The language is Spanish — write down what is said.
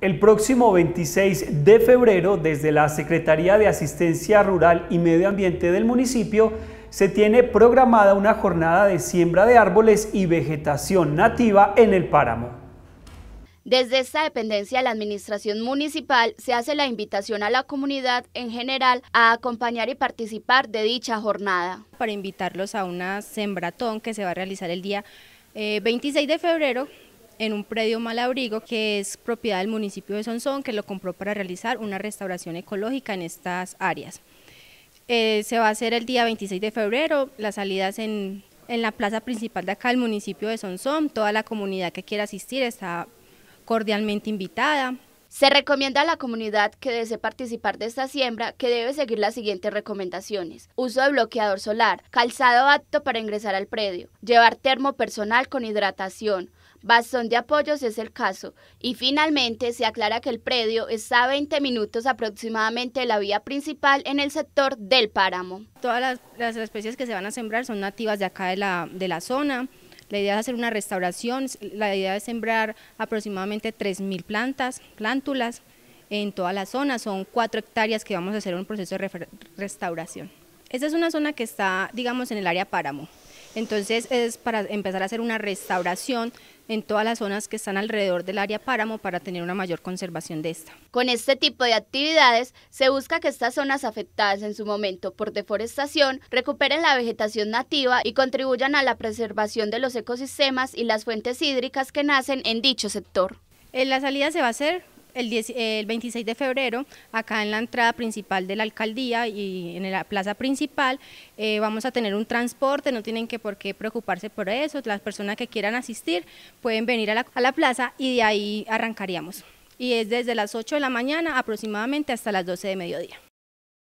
El próximo 26 de febrero, desde la Secretaría de Asistencia Rural y Medio Ambiente del municipio, se tiene programada una jornada de siembra de árboles y vegetación nativa en el páramo. Desde esta dependencia de la Administración Municipal se hace la invitación a la comunidad en general a acompañar y participar de dicha jornada. Para invitarlos a una sembratón que se va a realizar el día 26 eh, de febrero en un predio malabrigo que es propiedad del municipio de Sonsón, que lo compró para realizar una restauración ecológica en estas áreas. Eh, se va a hacer el día 26 de febrero, las salidas en, en la plaza principal de acá del municipio de Sonsón, toda la comunidad que quiera asistir está cordialmente invitada. Se recomienda a la comunidad que desee participar de esta siembra que debe seguir las siguientes recomendaciones. Uso de bloqueador solar, calzado apto para ingresar al predio, llevar termo personal con hidratación, bastón de apoyo si es el caso. Y finalmente se aclara que el predio está a 20 minutos aproximadamente de la vía principal en el sector del páramo. Todas las, especies que se van a sembrar son nativas de acá de la, de la zona. La idea es hacer una restauración, la idea es sembrar aproximadamente 3.000 plantas, plántulas en toda la zona, son 4 hectáreas que vamos a hacer un proceso de restauración. Esta es una zona que está, digamos, en el área páramo. Entonces es para empezar a hacer una restauración en todas las zonas que están alrededor del área páramo para tener una mayor conservación de esta. Con este tipo de actividades se busca que estas zonas afectadas en su momento por deforestación recuperen la vegetación nativa y contribuyan a la preservación de los ecosistemas y las fuentes hídricas que nacen en dicho sector. En eh, la salida se va a hacer el, 26 de febrero, acá en la entrada principal de la alcaldía y en la plaza principal, eh, vamos a tener un transporte, no tienen que por qué preocuparse por eso, las personas que quieran asistir pueden venir a la, a la plaza y de ahí arrancaríamos. Y es desde las 8 de la mañana aproximadamente hasta las 12 de mediodía.